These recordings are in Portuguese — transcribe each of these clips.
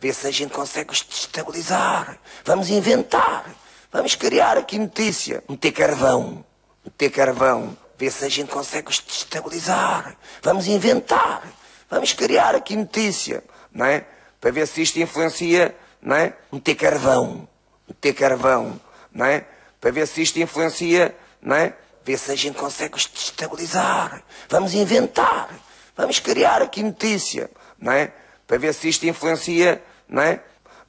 Vê se a gente consegue os destabilizar. Vamos inventar. Vamos criar aqui notícia. Meter carvão. Meter carvão. Vê se a gente consegue os destabilizar. Vamos inventar. Vamos criar aqui notícia. Não é? Para ver se isto influencia. Não é? Meter carvão. Meter carvão. Não é? Para ver se isto influencia. Não é? Vê se a gente consegue os destabilizar. Vamos inventar. Vamos criar aqui notícia. Não é? para ver se isto influencia, não é?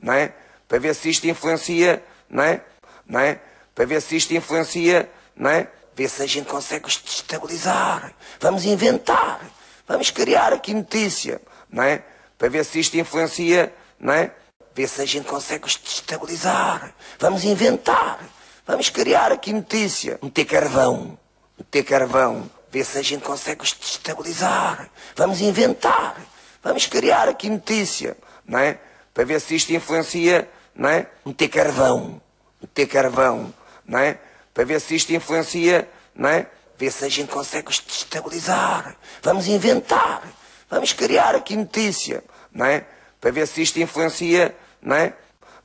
Não é? Para ver se isto influencia, não é? Não é? Para ver se isto influencia, não é? Ver se a gente consegue os destabilizar. Vamos inventar. Vamos criar aqui notícia, não é? Para ver se isto influencia, não é? Ver se a gente consegue os destabilizar. Vamos inventar. Vamos criar aqui notícia. Meter carvão. Meter carvão. Ver se a gente consegue os destabilizar. Vamos inventar. Vamos criar aqui notícia, não é? Para ver se isto influencia, não é? Meter carvão, meter carvão, não é? Para ver se isto influencia, não é? Ver se a gente consegue os destabilizar. Vamos inventar, vamos criar aqui notícia, não é? Para ver se isto influencia, não é?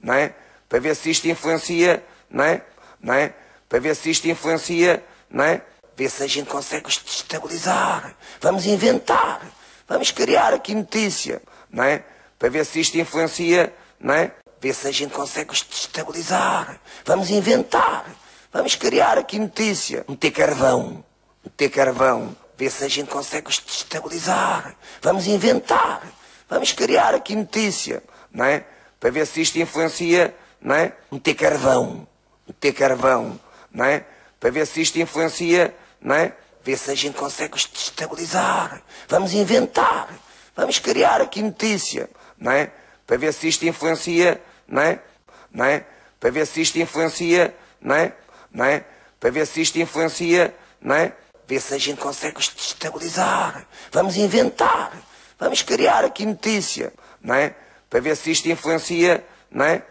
Não é? Para ver se isto influencia, não é? Não é? Para ver se isto influencia, não é? ver se a gente consegue os destabilizar. Vamos inventar. Vamos criar aqui notícia, não é? Para ver se isto influencia, não é? Ver se a gente consegue os destabilizar. Vamos inventar. Vamos criar aqui notícia. Meter carvão. Meter carvão. Ver se a gente consegue os destabilizar. Vamos inventar. Vamos criar aqui notícia, não é? Para ver se isto influencia, não é? Meter carvão. Meter carvão, não é? Para ver se isto influencia, não é? Vê se a gente consegue os destabilizar. Vamos inventar. Vamos criar aqui notícia. Não é? Para ver se isto influencia. Não é? Não é? Para ver se isto influencia. Não é? Não é? Para ver se isto influencia. Não é? Vê se a gente consegue os destabilizar. Vamos inventar. Vamos criar aqui notícia. Não é? Para ver se isto influencia. Não é?